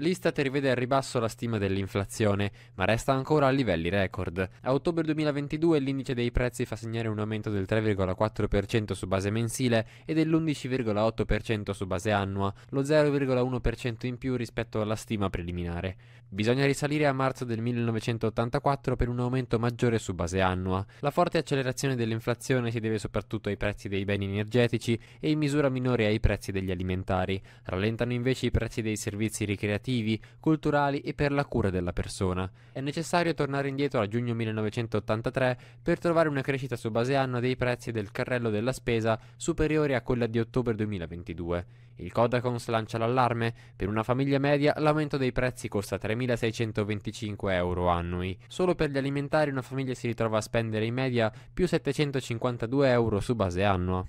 L'Istat rivede al ribasso la stima dell'inflazione, ma resta ancora a livelli record. A ottobre 2022 l'indice dei prezzi fa segnare un aumento del 3,4% su base mensile e dell'11,8% su base annua, lo 0,1% in più rispetto alla stima preliminare. Bisogna risalire a marzo del 1984 per un aumento maggiore su base annua. La forte accelerazione dell'inflazione si deve soprattutto ai prezzi dei beni energetici e in misura minore ai prezzi degli alimentari. Rallentano invece i prezzi dei servizi ricreativi educativi, culturali e per la cura della persona. È necessario tornare indietro a giugno 1983 per trovare una crescita su base annua dei prezzi del carrello della spesa superiore a quella di ottobre 2022. Il Codacons lancia l'allarme, per una famiglia media l'aumento dei prezzi costa 3.625 euro annui. Solo per gli alimentari una famiglia si ritrova a spendere in media più 752 euro su base annua.